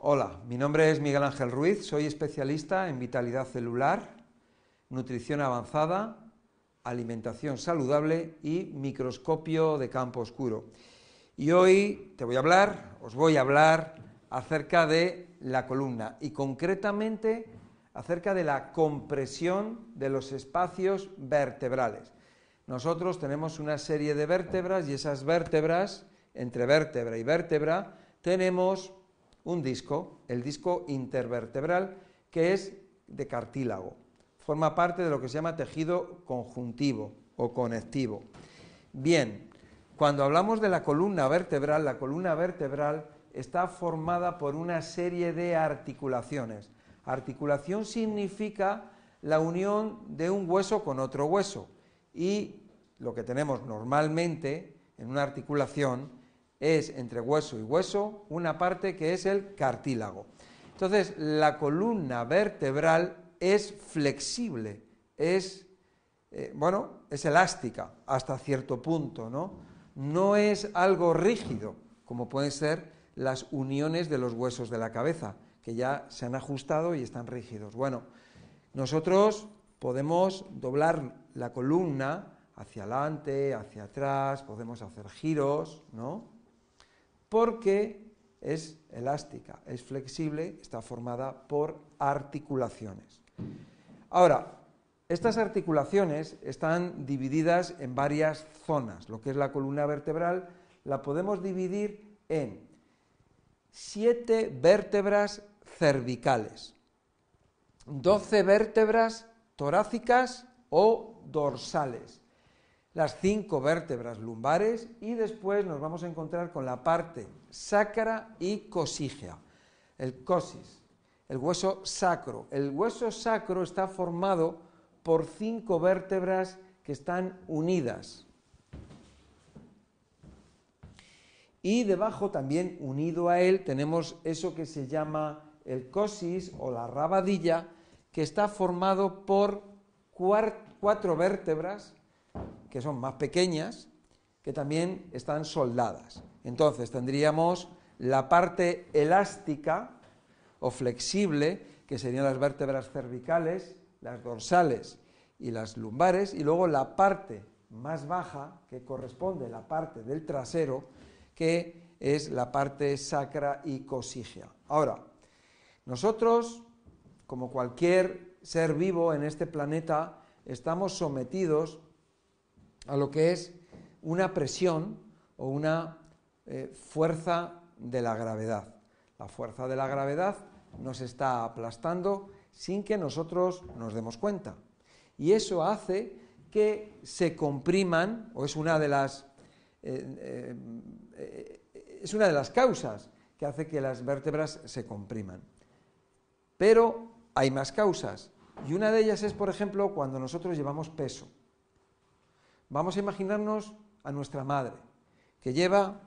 Hola, mi nombre es Miguel Ángel Ruiz, soy especialista en vitalidad celular, nutrición avanzada, alimentación saludable y microscopio de campo oscuro. Y hoy te voy a hablar, os voy a hablar acerca de la columna y concretamente acerca de la compresión de los espacios vertebrales. Nosotros tenemos una serie de vértebras y esas vértebras, entre vértebra y vértebra, tenemos un disco, el disco intervertebral, que es de cartílago. Forma parte de lo que se llama tejido conjuntivo o conectivo. Bien, cuando hablamos de la columna vertebral, la columna vertebral está formada por una serie de articulaciones. Articulación significa la unión de un hueso con otro hueso y lo que tenemos normalmente en una articulación es entre hueso y hueso una parte que es el cartílago. Entonces, la columna vertebral es flexible, es, eh, bueno, es elástica hasta cierto punto, ¿no? No es algo rígido, como pueden ser las uniones de los huesos de la cabeza, que ya se han ajustado y están rígidos. Bueno, nosotros podemos doblar la columna hacia adelante, hacia atrás, podemos hacer giros, ¿no? porque es elástica, es flexible, está formada por articulaciones. Ahora, estas articulaciones están divididas en varias zonas. Lo que es la columna vertebral la podemos dividir en siete vértebras cervicales, doce vértebras torácicas o dorsales, las cinco vértebras lumbares y después nos vamos a encontrar con la parte sacra y cosígea, el cosis, el hueso sacro. El hueso sacro está formado por cinco vértebras que están unidas. Y debajo también unido a él tenemos eso que se llama el cosis o la rabadilla, que está formado por cuatro vértebras que son más pequeñas, que también están soldadas. Entonces tendríamos la parte elástica o flexible, que serían las vértebras cervicales, las dorsales y las lumbares, y luego la parte más baja, que corresponde a la parte del trasero, que es la parte sacra y cosígea. Ahora, nosotros, como cualquier ser vivo en este planeta, estamos sometidos a lo que es una presión o una eh, fuerza de la gravedad. La fuerza de la gravedad nos está aplastando sin que nosotros nos demos cuenta. Y eso hace que se compriman, o es una de las, eh, eh, es una de las causas que hace que las vértebras se compriman. Pero hay más causas. Y una de ellas es, por ejemplo, cuando nosotros llevamos peso. Vamos a imaginarnos a nuestra madre, que lleva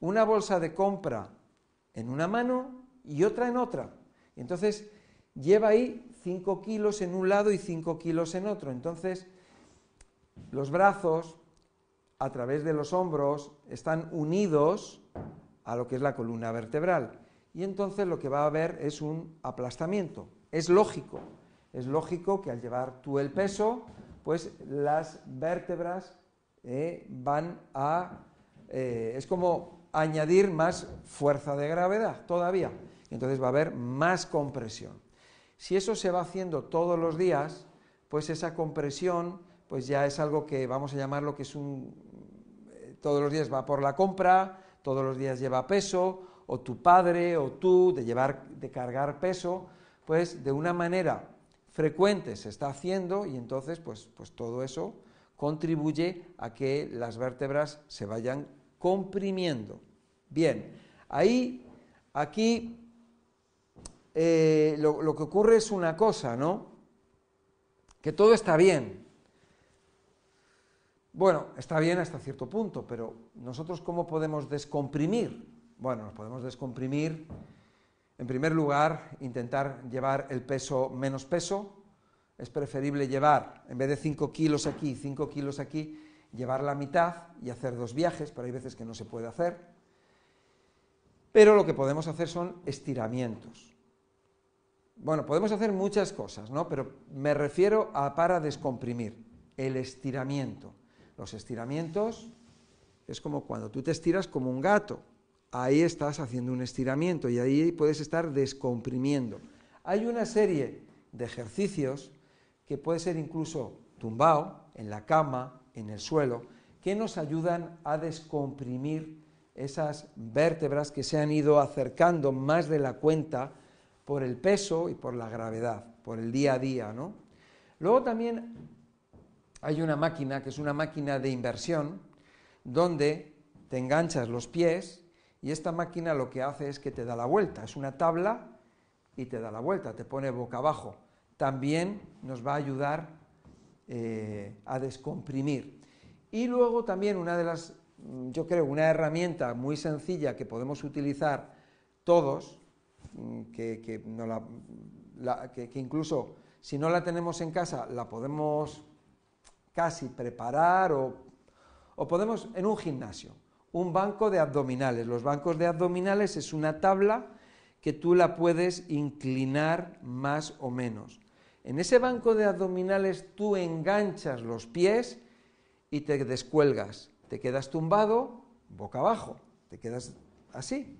una bolsa de compra en una mano y otra en otra. entonces lleva ahí 5 kilos en un lado y 5 kilos en otro. Entonces, los brazos, a través de los hombros, están unidos a lo que es la columna vertebral. Y entonces lo que va a haber es un aplastamiento. Es lógico. Es lógico que al llevar tú el peso, pues las vértebras eh, van a... Eh, es como añadir más fuerza de gravedad todavía. Entonces va a haber más compresión. Si eso se va haciendo todos los días, pues esa compresión pues ya es algo que vamos a llamar lo que es un... Eh, todos los días va por la compra, todos los días lleva peso, o tu padre o tú de, llevar, de cargar peso, pues de una manera frecuente se está haciendo y entonces pues, pues, todo eso contribuye a que las vértebras se vayan comprimiendo. Bien, ahí, aquí, eh, lo, lo, que ocurre es una cosa, ¿no? Que todo está bien. Bueno, está bien hasta cierto punto, pero nosotros cómo podemos descomprimir? Bueno, nos podemos descomprimir en primer lugar, intentar llevar el peso menos peso. Es preferible llevar, en vez de 5 kilos aquí, 5 kilos aquí, llevar la mitad y hacer dos viajes, pero hay veces que no se puede hacer. Pero lo que podemos hacer son estiramientos. Bueno, podemos hacer muchas cosas, ¿no? Pero me refiero a para descomprimir, el estiramiento. Los estiramientos es como cuando tú te estiras como un gato, ahí estás haciendo un estiramiento y ahí puedes estar descomprimiendo. Hay una serie de ejercicios que puede ser incluso tumbado, en la cama, en el suelo, que nos ayudan a descomprimir esas vértebras que se han ido acercando más de la cuenta por el peso y por la gravedad, por el día a día, ¿no? Luego también hay una máquina que es una máquina de inversión donde te enganchas los pies y esta máquina lo que hace es que te da la vuelta, es una tabla y te da la vuelta, te pone boca abajo. También nos va a ayudar eh, a descomprimir. Y luego también una de las, mm, yo creo, una herramienta muy sencilla que podemos utilizar todos, mm, mm, que, incluso si no la tenemos en casa, la podemos casi preparar o podemos en un gimnasio un banco de abdominales. Los bancos de abdominales es una tabla que tú la puedes inclinar más o menos. En ese banco de abdominales tú enganchas los pies y te descuelgas. Te quedas tumbado boca abajo, te quedas así.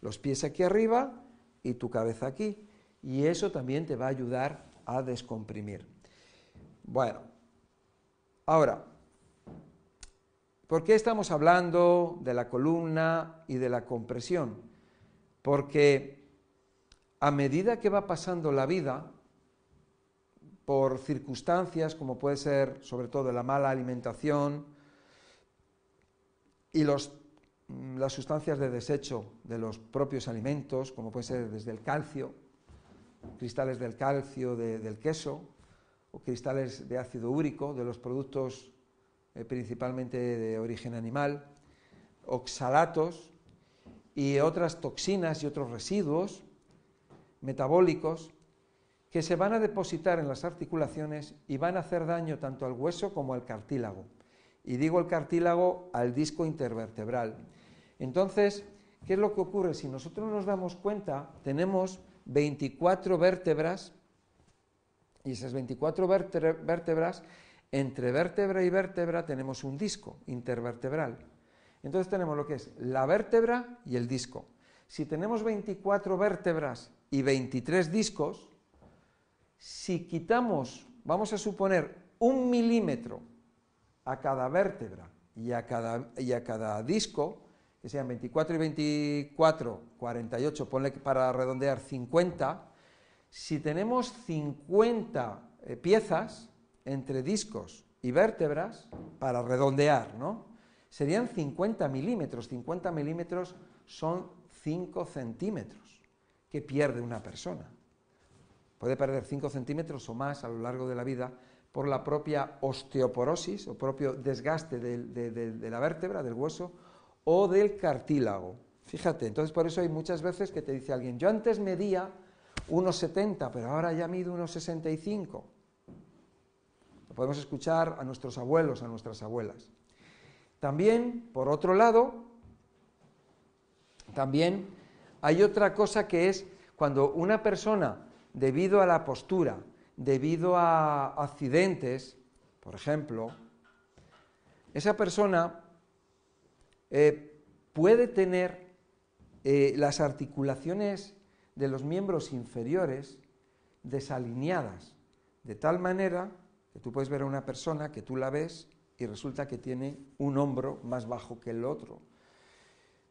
Los pies aquí arriba y tu cabeza aquí. Y eso también te va a ayudar a descomprimir. Bueno, ahora, ¿Por qué estamos hablando de la columna y de la compresión? Porque a medida que va pasando la vida, por circunstancias como puede ser sobre todo la mala alimentación y los, mm, las sustancias de desecho de los propios alimentos, como puede ser desde el calcio, cristales del calcio del queso o cristales de ácido úrico de los productos eh, principalmente de origen animal, oxalatos y otras toxinas y otros residuos metabólicos que se van a depositar en las articulaciones y van a hacer daño tanto al hueso como al cartílago. Y digo el cartílago al disco intervertebral. Entonces, ¿qué es lo que ocurre? Si nosotros nos damos cuenta, tenemos 24 vértebras y esas 24 vértebras entre vértebra y vértebra tenemos un disco intervertebral. Entonces tenemos lo que es la vértebra y el disco. Si tenemos 24 vértebras y 23 discos, si quitamos, vamos a suponer, un milímetro a cada vértebra y a cada, disco, que sean 24 y 24, 48, ponle para redondear 50, si tenemos 50 eh, piezas, entre discos y vértebras para redondear, ¿no? Serían 50 milímetros. 50 milímetros son 5 centímetros que pierde una persona. Puede perder 5 centímetros o más a lo largo de la vida por la propia osteoporosis o propio desgaste de, la vértebra, del hueso o del cartílago. Fíjate, entonces por eso hay muchas veces que te dice alguien, yo antes medía 1,70, pero ahora ya mido 1,65 podemos escuchar a nuestros abuelos, a nuestras abuelas. También, por otro lado, también hay otra cosa que es cuando una persona, debido a la postura, debido a accidentes, por ejemplo, esa persona eh, puede tener eh, las articulaciones de los miembros inferiores desalineadas, de tal manera tú puedes ver a una persona que tú la ves y resulta que tiene un hombro más bajo que el otro.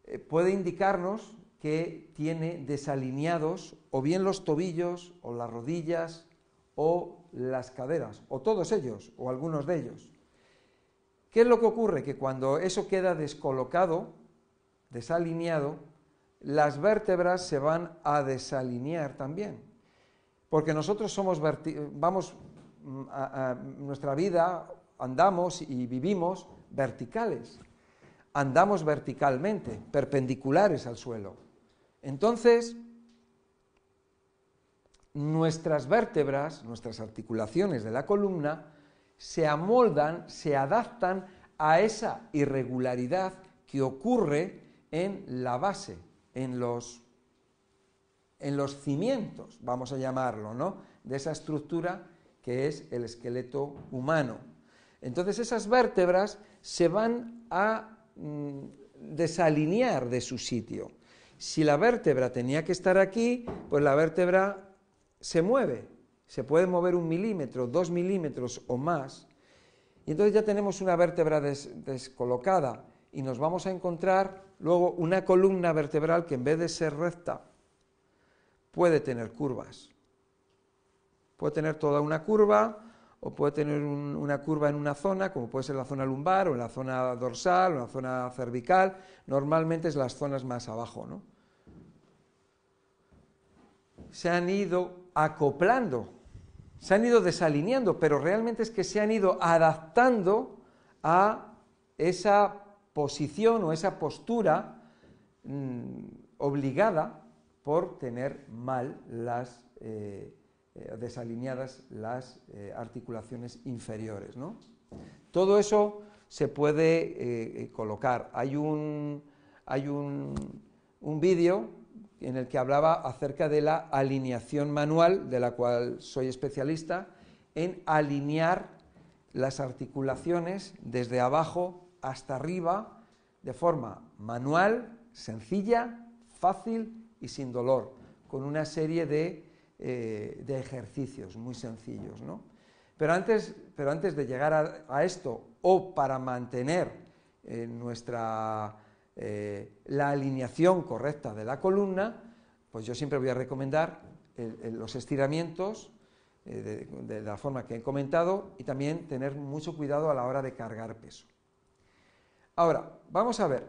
Eh, puede indicarnos que tiene desalineados o bien los tobillos o las rodillas o las caderas, o todos ellos, o algunos de ellos. ¿Qué es lo que ocurre? Que cuando eso queda descolocado, desalineado, las vértebras se van a desalinear también. Porque nosotros somos vamos Mm, nuestra vida andamos y vivimos verticales, andamos verticalmente, perpendiculares al suelo. Entonces, nuestras vértebras, nuestras articulaciones de la columna, se amoldan, se adaptan a esa irregularidad que ocurre en la base, en los, en los cimientos, vamos a llamarlo, ¿no? de esa estructura que es el esqueleto humano. Entonces esas vértebras se van a mm, desalinear de su sitio. Si la vértebra tenía que estar aquí, pues la vértebra se mueve, se puede mover un milímetro, dos milímetros o más, y entonces ya tenemos una vértebra descolocada y nos vamos a encontrar luego una columna vertebral que en vez de ser recta puede tener curvas. Puede tener toda una curva o puede tener una curva en una zona, como puede ser la zona lumbar o en la zona dorsal o en la zona cervical. Normalmente es las zonas más abajo. Se han ido acoplando, se han ido desalineando, pero realmente es que se han ido adaptando a esa posición o esa postura mm, obligada por tener mal las... Eh, eh, desalineadas las eh, articulaciones inferiores. ¿no? Todo eso se puede eh, colocar. Hay un, un vídeo en el que hablaba acerca de la alineación manual, de la cual soy especialista, en alinear las articulaciones desde abajo hasta arriba de forma manual, sencilla, fácil y sin dolor, con una serie de eh, de ejercicios muy sencillos. ¿no? Pero, antes, pero antes de llegar a, esto, o para mantener eh, nuestra, eh, la alineación correcta de la columna, pues yo siempre voy a recomendar los estiramientos de la forma que he comentado y también tener mucho cuidado a la hora de cargar peso. Ahora, vamos a ver,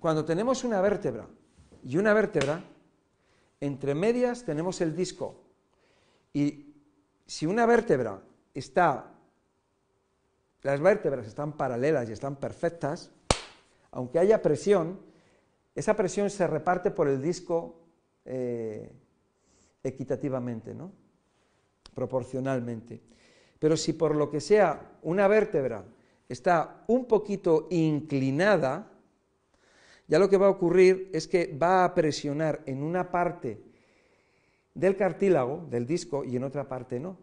cuando tenemos una vértebra y una vértebra, entre medias tenemos el disco. Y si una vértebra está, las vértebras están paralelas y están perfectas, aunque haya presión, esa presión se reparte por el disco eh, equitativamente, ¿no? proporcionalmente. Pero si por lo que sea una vértebra está un poquito inclinada, ya lo que va a ocurrir es que va a presionar en una parte del cartílago, del disco, y en otra parte no,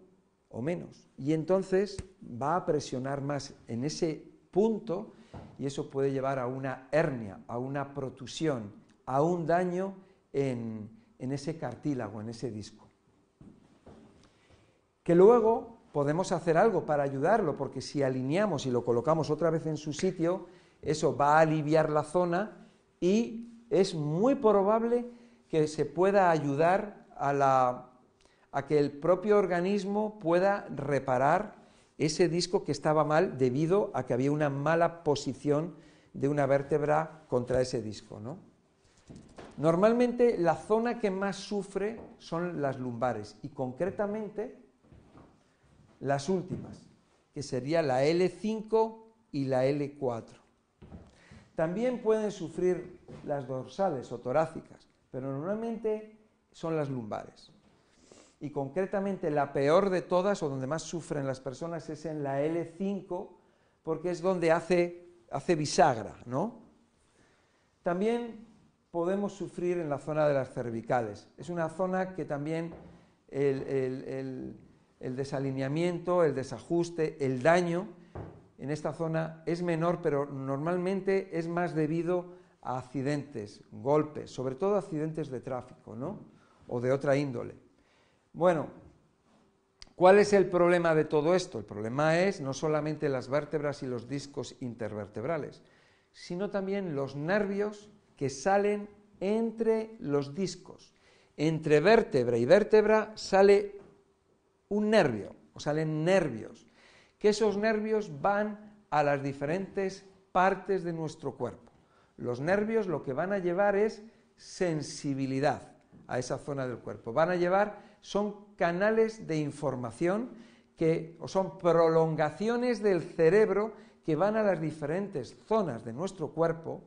o menos. Y entonces va a presionar más en ese punto y eso puede llevar a una hernia, a una protusión, a un daño en, en ese cartílago, en ese disco. Que luego podemos hacer algo para ayudarlo, porque si alineamos y lo colocamos otra vez en su sitio, eso va a aliviar la zona y es muy probable que se pueda ayudar a, que el propio organismo pueda reparar ese disco que estaba mal debido a que había una mala posición de una vértebra contra ese disco. Normalmente la zona que más sufre son las lumbares y concretamente las últimas, que sería la L5 y la L4. También pueden sufrir las dorsales o torácicas, pero normalmente son las lumbares. Y concretamente la peor de todas o donde más sufren las personas es en la L5 porque es donde hace, hace bisagra, ¿no? También podemos sufrir en la zona de las cervicales. Es una zona que también el desalineamiento, el desajuste, el daño en esta zona es menor, pero normalmente es más debido a accidentes, golpes, sobre todo accidentes de tráfico, ¿no? O de otra índole. Bueno, ¿cuál es el problema de todo esto? El problema es no solamente las vértebras y los discos intervertebrales, sino también los nervios que salen entre los discos. Entre vértebra y vértebra sale un nervio, o salen nervios que esos nervios van a las diferentes partes de nuestro cuerpo. Los nervios lo que van a llevar es sensibilidad a esa zona del cuerpo. Van a llevar, son canales de información que o son prolongaciones del cerebro que van a las diferentes zonas de nuestro cuerpo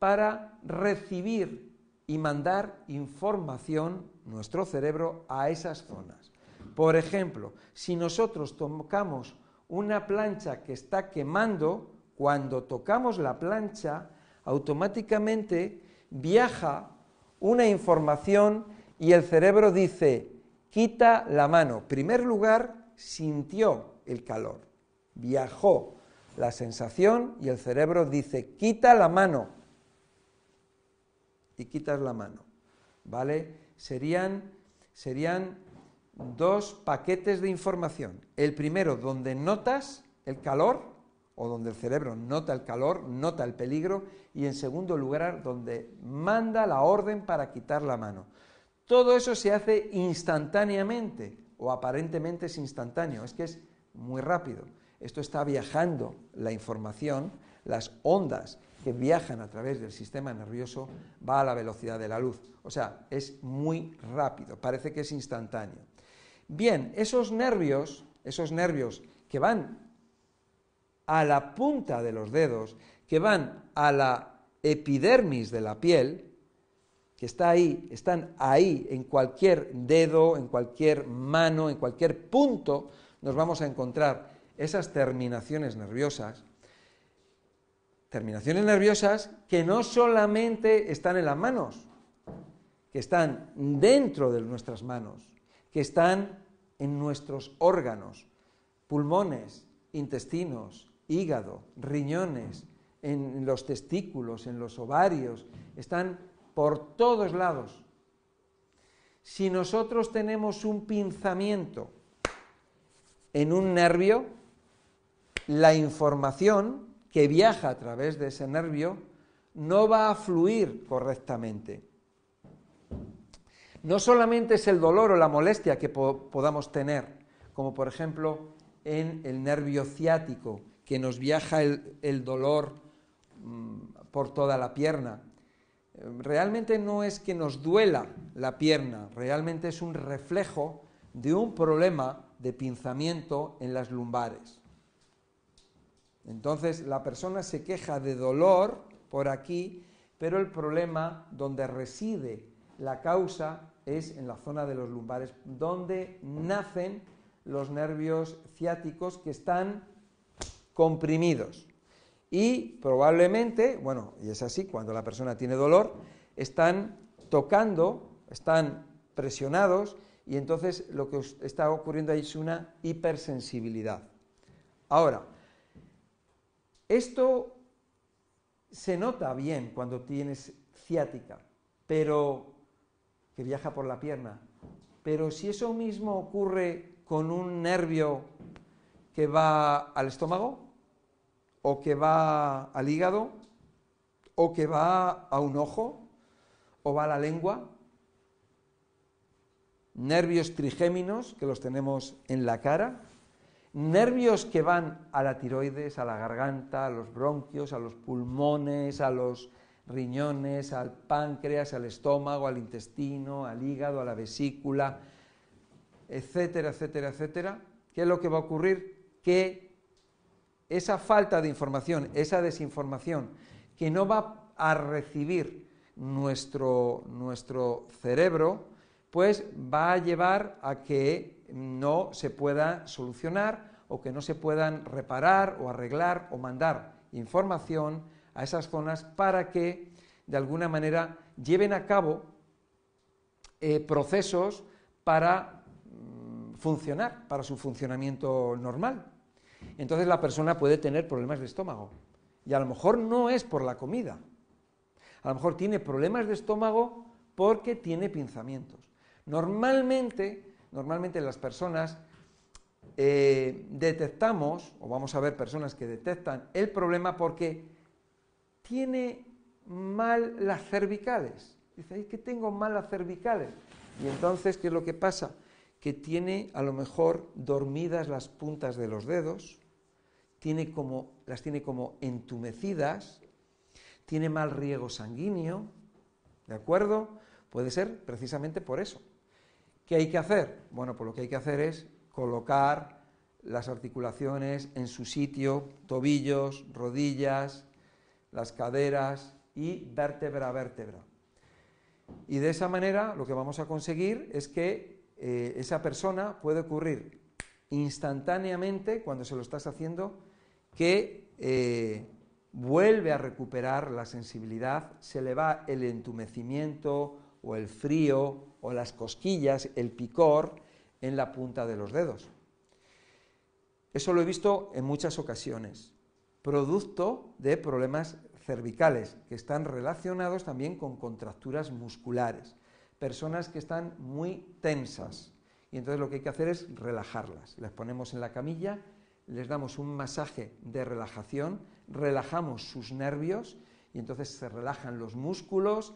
para recibir y mandar información nuestro cerebro a esas zonas. Por ejemplo, si nosotros tocamos una plancha que está quemando, cuando tocamos la plancha, automáticamente viaja una información y el cerebro dice, quita la mano. primer lugar, sintió el calor, viajó la sensación y el cerebro dice, quita la mano. Y quitas la mano. ¿Vale? Serían, serían dos paquetes de información. El primero, donde notas el calor, o donde el cerebro nota el calor, nota el peligro, y en segundo lugar, donde manda la orden para quitar la mano. Todo eso se hace instantáneamente, o aparentemente es instantáneo, es que es muy rápido. Esto está viajando la información, las ondas que viajan a través del sistema nervioso va a la velocidad de la luz. O sea, es muy rápido, parece que es instantáneo. Bien, esos nervios, esos nervios que van a la punta de los dedos, que van a la epidermis de la piel, que está ahí, están ahí en cualquier dedo, en cualquier mano, en cualquier punto, nos vamos a encontrar esas terminaciones nerviosas. Terminaciones nerviosas que no solamente están en las manos, que están dentro de nuestras manos que están en nuestros órganos, pulmones, intestinos, hígado, riñones, en los testículos, en los ovarios, están por todos lados. Si nosotros tenemos un pinzamiento en un nervio, la información que viaja a través de ese nervio no va a fluir correctamente no solamente es el dolor o la molestia que podamos tener, como por ejemplo en el nervio ciático, que nos viaja el, dolor mm, por toda la pierna. Realmente no es que nos duela la pierna, realmente es un reflejo de un problema de pinzamiento en las lumbares. Entonces la persona se queja de dolor por aquí, pero el problema donde reside la causa es en la zona de los lumbares, donde nacen los nervios ciáticos que están comprimidos. Y probablemente, bueno, y es así, cuando la persona tiene dolor, están tocando, están presionados y entonces lo que está ocurriendo ahí es una hipersensibilidad. Ahora, esto se nota bien cuando tienes ciática, pero que viaja por la pierna. Pero si eso mismo ocurre con un nervio que va al estómago, o que va al hígado, o que va a un ojo, o va a la lengua, nervios trigéminos, que los tenemos en la cara, nervios que van a la tiroides, a la garganta, a los bronquios, a los pulmones, a los riñones, al páncreas, al estómago, al intestino, al hígado, a la vesícula, etcétera, etcétera, etcétera, ¿qué es lo que va a ocurrir? Que esa falta de información, esa desinformación que no va a recibir nuestro, nuestro cerebro, pues va a llevar a que no se pueda solucionar o que no se puedan reparar o arreglar o mandar información a esas zonas para que, de alguna manera, lleven a cabo eh, procesos para mm, funcionar, para su funcionamiento normal. Entonces la persona puede tener problemas de estómago. Y a lo mejor no es por la comida. A lo mejor tiene problemas de estómago porque tiene pinzamientos. Normalmente, normalmente las personas eh, detectamos, o vamos a ver personas que detectan el problema porque tiene mal las cervicales. Dice, es que tengo mal las cervicales. Y entonces, ¿qué es lo que pasa? Que tiene a lo mejor dormidas las puntas de los dedos, tiene como, las tiene como entumecidas, tiene mal riego sanguíneo, ¿de acuerdo? Puede ser precisamente por eso. ¿Qué hay que hacer? Bueno, pues lo que hay que hacer es colocar las articulaciones en su sitio, tobillos, rodillas, las caderas y vértebra a vértebra. Y de esa manera lo que vamos a conseguir es que eh, esa persona puede ocurrir instantáneamente cuando se lo estás haciendo que eh, vuelve a recuperar la sensibilidad, se le va el entumecimiento o el frío o las cosquillas, el picor en la punta de los dedos. Eso lo he visto en muchas ocasiones producto de problemas cervicales que están relacionados también con contracturas musculares. Personas que están muy tensas y entonces lo que hay que hacer es relajarlas. Las ponemos en la camilla, les damos un masaje de relajación, relajamos sus nervios y entonces se relajan los músculos.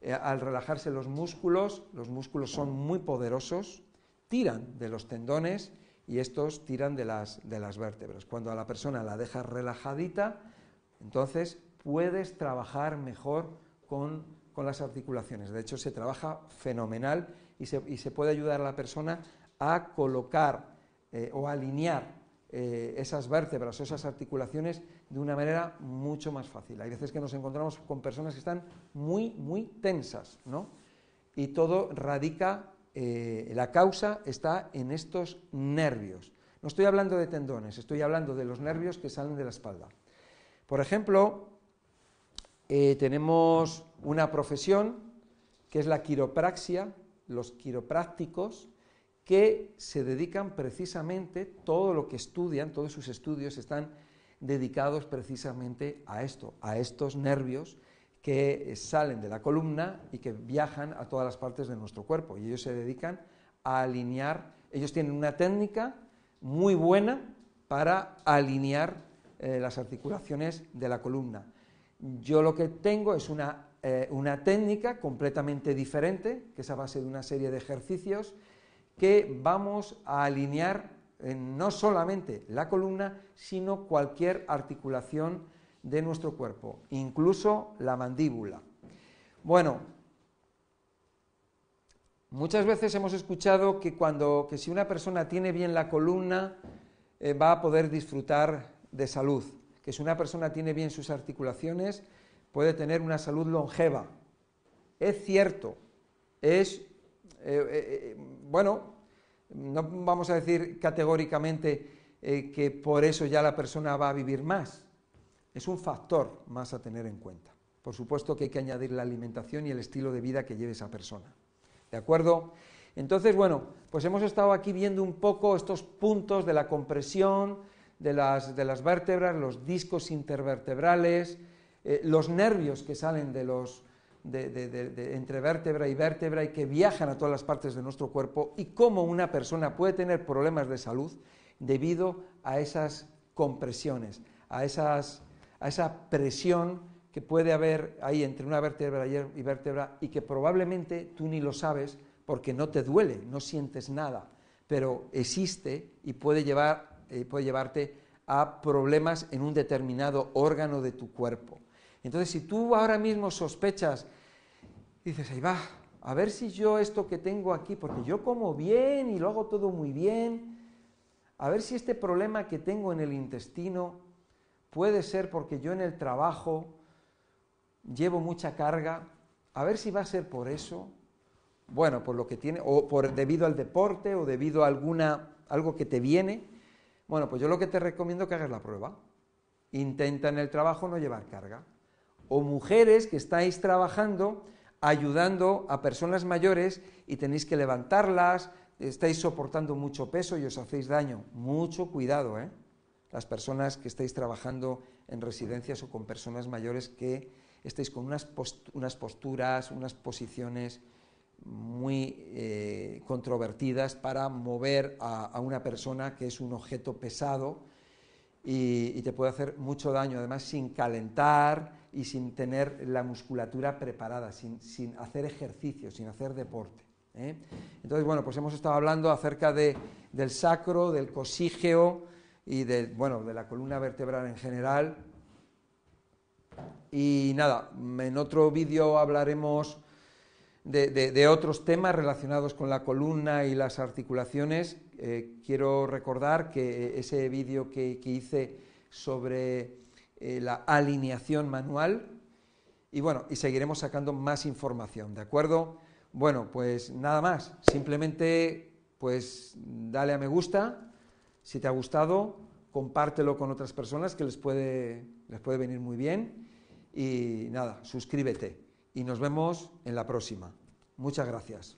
Eh, al relajarse los músculos, los músculos son muy poderosos, tiran de los tendones y estos tiran de las, de las vértebras. Cuando a la persona la dejas relajadita, entonces puedes trabajar mejor con, las articulaciones. De hecho, se trabaja fenomenal y se, puede ayudar a la persona a colocar eh, o alinear eh, esas vértebras o esas articulaciones de una manera mucho más fácil. Hay veces que nos encontramos con personas que están muy, muy tensas, ¿no? Y todo radica eh, la causa está en estos nervios. No estoy hablando de tendones, estoy hablando de los nervios que salen de la espalda. Por ejemplo, eh, tenemos una profesión que es la quiropraxia, los quiroprácticos, que se dedican precisamente, todo lo que estudian, todos sus estudios están dedicados precisamente a esto, a estos nervios que salen de la columna y que viajan a todas las partes de nuestro cuerpo. Y ellos se dedican a alinear, ellos tienen una técnica muy buena para alinear eh, las articulaciones de la columna. Yo lo que tengo es eh, una, técnica completamente diferente, que es a base de una serie de ejercicios, que vamos a alinear eh, no solamente la columna, sino cualquier articulación de nuestro cuerpo, incluso la mandíbula. Bueno, muchas veces hemos escuchado que, cuando, si una persona tiene bien la columna, eh, va a poder disfrutar de salud, que si una persona tiene bien sus articulaciones, puede tener una salud longeva. Es cierto, es, eh, eh, bueno, no vamos a decir categóricamente que por eso ya la persona va a vivir más, es un factor más a tener en cuenta. Por supuesto que hay que añadir la alimentación y el estilo de vida que lleve esa persona. ¿De acuerdo? Entonces, bueno, pues hemos estado aquí viendo un poco estos puntos de la compresión de las, vértebras, los discos intervertebrales, eh, los nervios que salen de los, entre vértebra y vértebra y que viajan a todas las partes de nuestro cuerpo y cómo una persona puede tener problemas de salud debido a esas compresiones, a esas a esa presión que puede haber ahí entre una vértebra er, y vértebra y que probablemente tú ni lo sabes porque no te duele, no sientes nada, pero existe y puede, llevar, eh, puede llevarte a problemas en un determinado órgano de tu cuerpo. Entonces, si tú ahora mismo sospechas, dices, ahí va, a ver si yo esto que tengo aquí, porque yo como bien y lo hago todo muy bien, a ver si este problema que tengo en el intestino puede ser porque yo en el trabajo llevo mucha carga, a ver si va a ser por eso, bueno, por lo que tiene, o por, debido al deporte, o debido a alguna, algo que te viene, bueno, pues yo lo que te recomiendo es que hagas la prueba. Intenta en el trabajo no llevar carga. O mujeres que estáis trabajando ayudando a personas mayores y tenéis que levantarlas, estáis soportando mucho peso y os hacéis daño. Mucho cuidado, ¿eh? las personas que estáis trabajando en residencias o con personas mayores que estáis con unas, posturas, unas posiciones muy eh, controvertidas para mover a, una persona que es un objeto pesado y, te puede hacer mucho daño, además sin calentar y sin tener la musculatura preparada, sin, hacer ejercicio, sin hacer deporte. ¿eh? Entonces, bueno, pues hemos estado hablando acerca del sacro, del cosígeo, y de, bueno, de la columna vertebral en general. Y nada, en otro vídeo hablaremos de, otros temas relacionados con la columna y las articulaciones. Eh, quiero recordar que ese vídeo que, hice sobre eh, la alineación manual, y bueno, y seguiremos sacando más información, ¿de acuerdo? Bueno, pues nada más, simplemente pues dale a me gusta, si te ha gustado, compártelo con otras personas que les puede, les puede venir muy bien. Y nada, suscríbete y nos vemos en la próxima. Muchas gracias.